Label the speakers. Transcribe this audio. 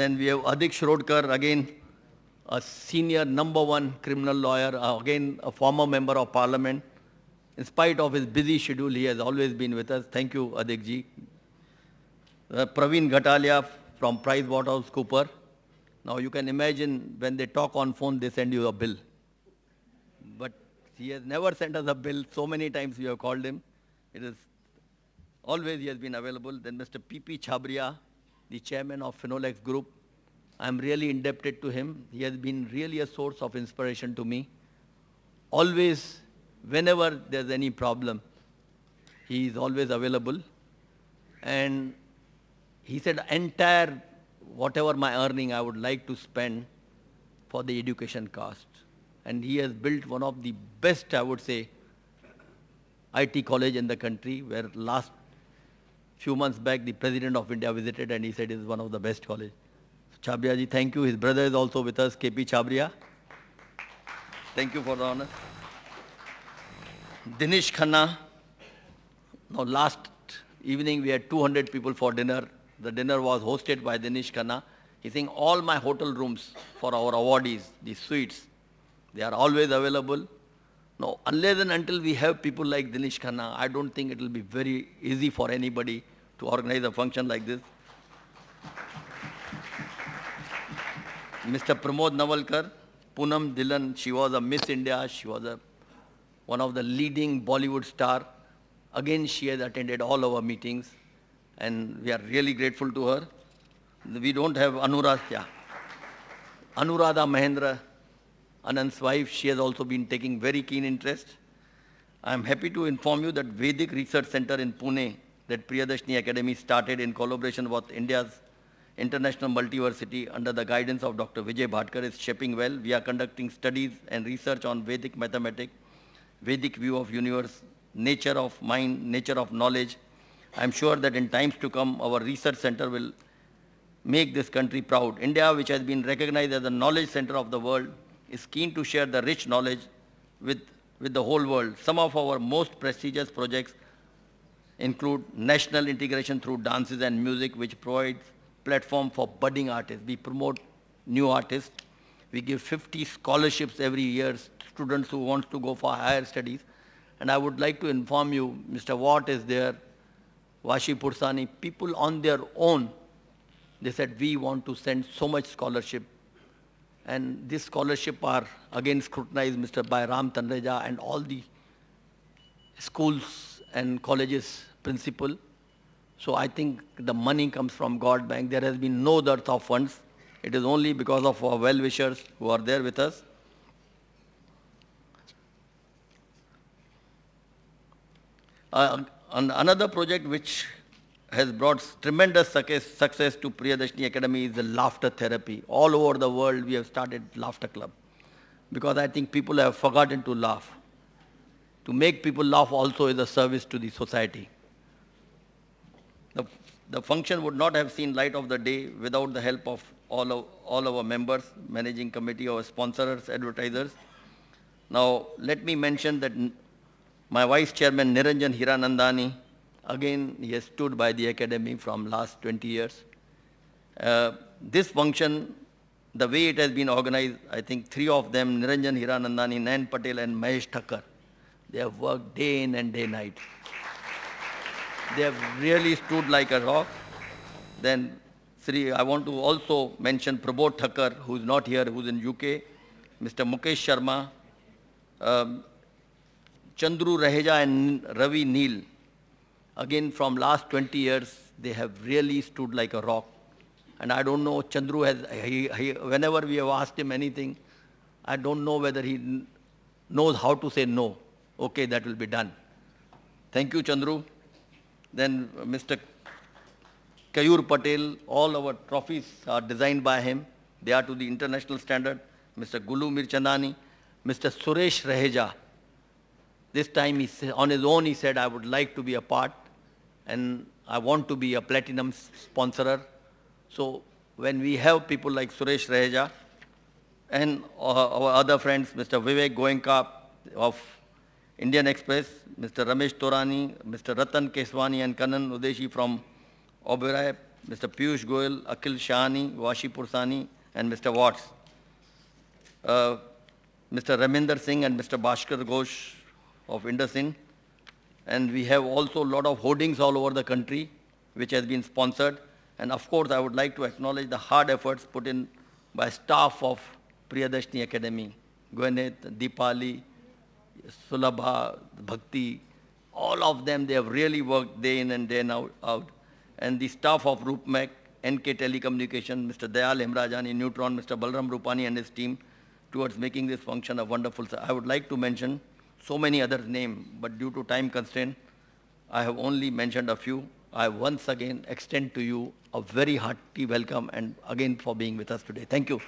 Speaker 1: Then we have Adik Shrodkar, again a senior number one criminal lawyer, uh, again a former member of parliament. In spite of his busy schedule, he has always been with us. Thank you, Adikji. Uh, Praveen Ghatalia from Cooper. Now you can imagine when they talk on phone, they send you a bill. But he has never sent us a bill. So many times we have called him. It is always he has been available. Then Mr. P.P. Chabria the chairman of Finolex Group. I'm really indebted to him. He has been really a source of inspiration to me. Always, whenever there's any problem, he is always available. And he said, entire, whatever my earning, I would like to spend for the education cost. And he has built one of the best, I would say, IT college in the country where last few months back, the President of India visited and he said it's one of the best college. So Chabria ji, thank you. His brother is also with us, KP Chabria. Thank you for the honor. Dinesh Khanna. Now last evening we had 200 people for dinner. The dinner was hosted by Dinesh Khanna. He's saying, all my hotel rooms for our awardees, the suites. They are always available. No, unless and until we have people like Dinesh Khanna, I don't think it will be very easy for anybody to organize a function like this. Mr. Pramod Navalkar, Poonam Dhilan, she was a Miss India, she was a, one of the leading Bollywood star. Again, she has attended all our meetings and we are really grateful to her. We don't have Anuradha. Anuradha Mahendra, Anand's wife, she has also been taking very keen interest. I am happy to inform you that Vedic Research Center in Pune that Priyadashni Academy started in collaboration with India's International Multiversity under the guidance of Dr. Vijay Bhatkar is shaping well. We are conducting studies and research on Vedic mathematics, Vedic view of universe, nature of mind, nature of knowledge. I am sure that in times to come, our research center will make this country proud. India, which has been recognized as the knowledge center of the world, is keen to share the rich knowledge with, with the whole world. Some of our most prestigious projects include national integration through dances and music, which provides platform for budding artists. We promote new artists. We give 50 scholarships every year, students who want to go for higher studies. And I would like to inform you, Mr. Watt is there, Vashi Pursani, people on their own, they said, we want to send so much scholarship and this scholarship are again scrutinized, Mr. Ram Tanreja and all the schools and colleges principal. So I think the money comes from God Bank. There has been no dearth of funds. It is only because of our well-wishers who are there with us. Uh, another project which has brought tremendous success to Priyadashni Academy is the laughter therapy. All over the world we have started laughter club because I think people have forgotten to laugh. To make people laugh also is a service to the society. The, the function would not have seen light of the day without the help of all, of, all our members, managing committee, our sponsors, advertisers. Now let me mention that my vice chairman Niranjan Hiranandani Again, he has stood by the academy from last 20 years. Uh, this function, the way it has been organized, I think three of them, Niranjan Hiranandani, Nain Patel and Mahesh Thakkar, they have worked day in and day night. They have really stood like a rock. Then Sri, I want to also mention Prabodh Thakkar, who is not here, who is in UK, Mr. Mukesh Sharma, um, Chandru Raheja and Ravi Neil again from last 20 years, they have really stood like a rock. And I don't know, Chandru has, he, he, whenever we have asked him anything, I don't know whether he knows how to say no. Okay, that will be done. Thank you, Chandru. Then uh, Mr. Kayur Patel, all our trophies are designed by him. They are to the international standard. Mr. Gulu Mirchandani, Mr. Suresh Rajeja. This time he, on his own he said, I would like to be a part and I want to be a platinum sponsor. So when we have people like Suresh Raheja and uh, our other friends, Mr. Vivek Goenka of Indian Express, Mr. Ramesh Torani, Mr. Ratan Keswani and Kanan Udeshi from Oberoi, Mr. Piyush Goel, Akhil Shahani, Vashi Pursani and Mr. Watts. Uh, Mr. Raminder Singh and Mr. Bhaskar Ghosh of IndusInd. And we have also a lot of hoardings all over the country which has been sponsored. And of course, I would like to acknowledge the hard efforts put in by staff of Priyadashni Academy, Gwyneth, Deepali, Sulabha, Bhakti, all of them, they have really worked day in and day out. And the staff of RoopMac, NK Telecommunication, Mr. Dayal Hemrajani, Neutron, Mr. Balram Rupani and his team towards making this function a wonderful. I would like to mention so many other names, but due to time constraint, I have only mentioned a few. I once again extend to you a very hearty welcome and again for being with us today. Thank you.